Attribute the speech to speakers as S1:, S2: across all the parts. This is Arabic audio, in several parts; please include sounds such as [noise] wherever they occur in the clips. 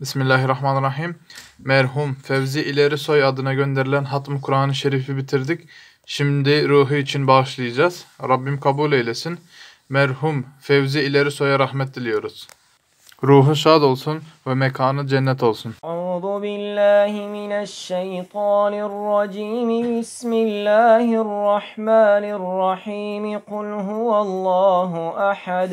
S1: Bismillahirrahmanirrahim. Merhum Fevzi İleri Soy adına gönderilen Hatm-ı Kur'an-ı Şerif'i bitirdik. Şimdi ruhu için bağışlayacağız. Rabbim kabul eylesin. Merhum Fevzi İleri Soy'a rahmet diliyoruz. Ruhu şad olsun ve mekanı cennet olsun. Euzu billahi mineşşeytanirracim.
S2: Bismillahirrahmanirrahim. Kul huvallahu ahad.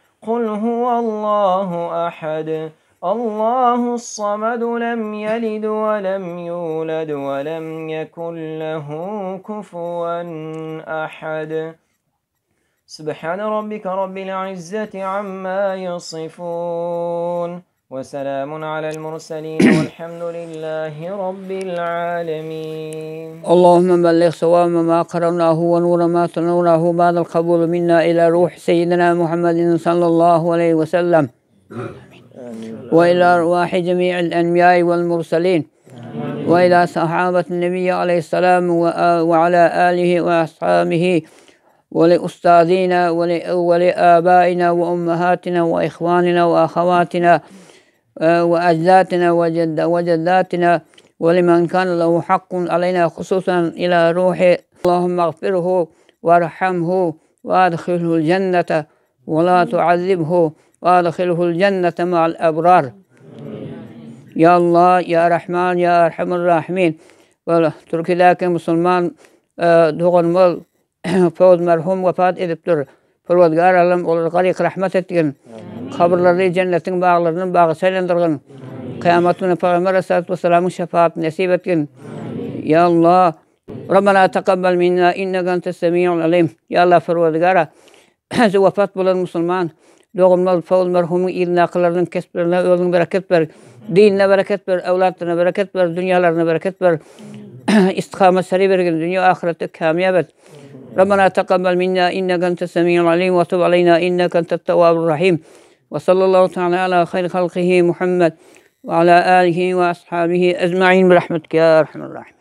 S2: قل هو الله أحد الله الصمد لم يلد ولم يولد ولم يكن له كفوا أحد سبحان ربك رب العزة عما يصفون وسلام على المرسلين [coughs] والحمد لله رب العالمين
S3: اللهم بلغ صواب ما قرأناه ونور ما تنوره بعد القبول منا إلى روح سيدنا محمد صلى الله عليه وسلم وإلى أرواح جميع الأنبياء والمرسلين وإلى صحابة النبي عليه السلام وعلى آله وأصحابه ولأستاذينا ولآبائنا وأمهاتنا وإخواننا وأخواتنا آه، وأجدادنا وجد وجداتنا ولمن كان له حق علينا خصوصا إلى روحه اللهم اغفره وارحمه وادخله الجنة ولا تعذبه وادخله الجنة مع الأبرار يا الله يا رحمن يا أرحم الراحمين مسلمان musulmon آه، [coughs] do'g'ilmo'l فوز مرحوم vafot etibdir parvardigor فالوضع ularga rahmat رحمتك kabirlerde cennetin bağlarının bağı saylandirgin qiyomatini payg'ambar alayhisalotu vassalomning shafoatini nasib etgin ya الله ربنا تقبل منا انك انت السميع العليم يا الله فرود فرودگارا زه وفات بولن مسلمان دوغمل فول مرحوم ایلنا قلرنن کسبلرنا اولن برکت بر دیننا برکت بر اولادنا برکت بر دنيا دنیالارنا برکت بر استقامة سري برگن دنیا آخرت کامیاب et ربنا تقبل منا انك انت السميع العليم وتب علينا انك انت التواب الرحيم وصلى الله تعالى على خير خلقه محمد وعلى آله وأصحابه أجمعين برحمتك يا أرحم الراحمين